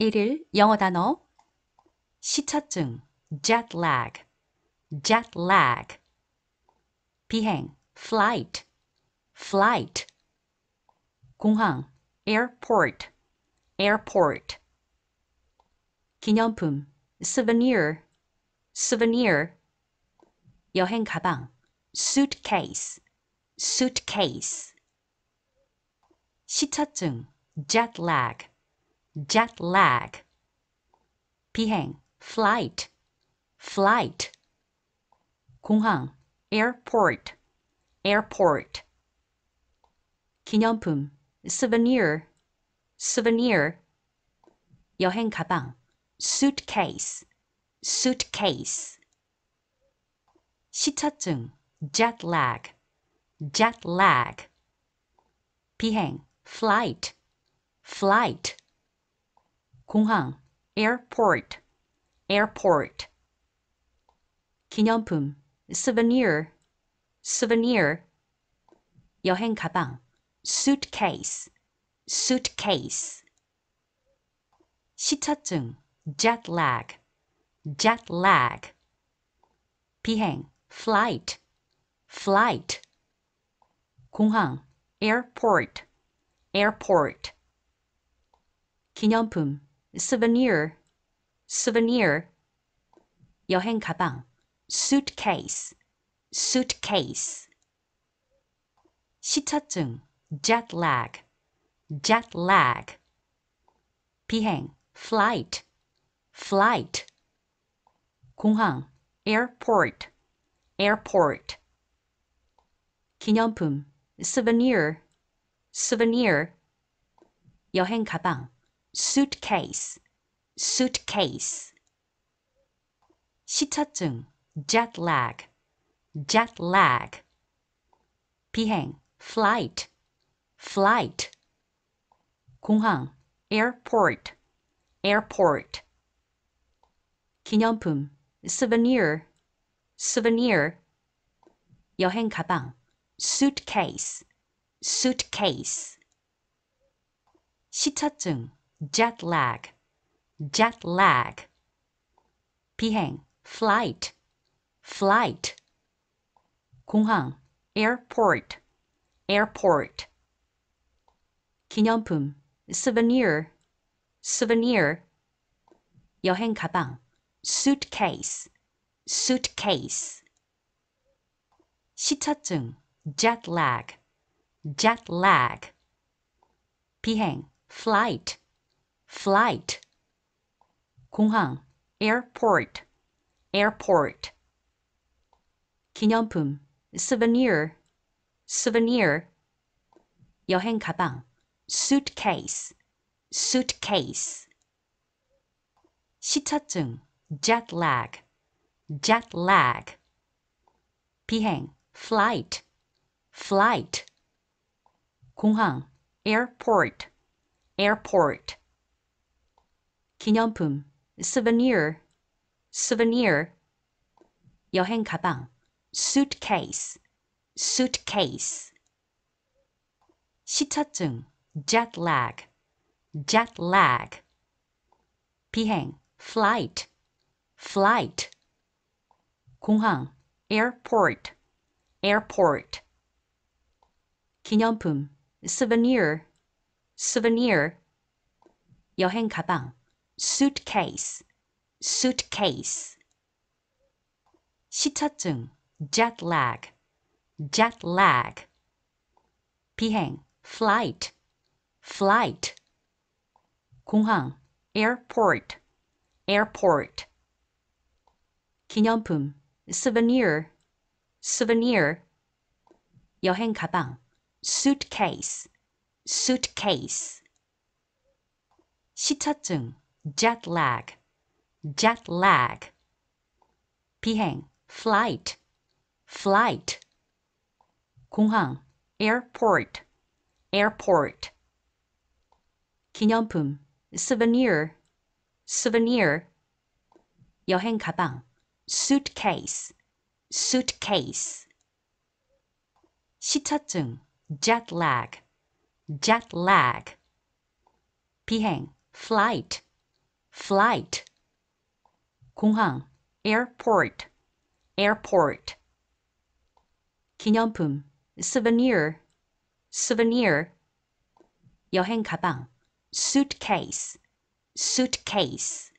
1일 영어 단어 시차증 jet lag jet lag 비행 flight flight 공항 airport airport 기념품 souvenir souvenir 여행 가방 suitcase suitcase 시차증 jet lag jet lag 비행 flight flight 공항 airport airport 기념품 souvenir souvenir 여행 가방 suitcase suitcase 시차증 jet lag jet lag 비행 flight flight 공항 airport airport 기념품 souvenir souvenir 여행 가방 suitcase suitcase 시차증 jet lag jet lag 비행 flight flight 공항 airport airport 기념품 souvenir, souvenir. 여행 가방. suitcase, suitcase. 시차증. jet lag, jet lag. 비행. flight, flight. 공항. airport, airport. 기념품. souvenir, souvenir. 여행 가방. suitcase, suitcase. 시차증, jet lag, jet lag. 비행, flight, flight. 공항, airport, airport. 기념품, souvenir, souvenir. 여행 가방, suitcase, suitcase. 시차증, jet lag, jet lag. 비행, flight, flight. 공항, airport, airport. 기념품, souvenir, souvenir. 여행 가방, suitcase, suitcase. 시차증, jet lag, jet lag. 비행, flight, Flight 공항 airport, airport 기념품 souvenir, souvenir 여행 가방 suitcase, suitcase 시차증 jet lag, jet lag 비행 flight, flight 공항 airport, airport 기념품 souvenir souvenir 여행 가방 suitcase suitcase 시차증 jet lag jet lag 비행 flight flight 공항 airport airport 기념품 souvenir souvenir 여행 가방 suitcase, suitcase. 시차증, jet lag, jet lag. 비행, flight, flight. 공항, airport, airport. 기념품, souvenir, souvenir. 여행 가방, suitcase, suitcase. 시차증, jet lag, jet lag. 비행, flight, flight. 공항, airport, airport. 기념품, souvenir, souvenir. 여행 가방, suitcase, suitcase. 시차증, jet lag, jet lag. 비행, flight, Flight 공항 airport, airport 기념품 souvenir, souvenir 여행 가방 suitcase, suitcase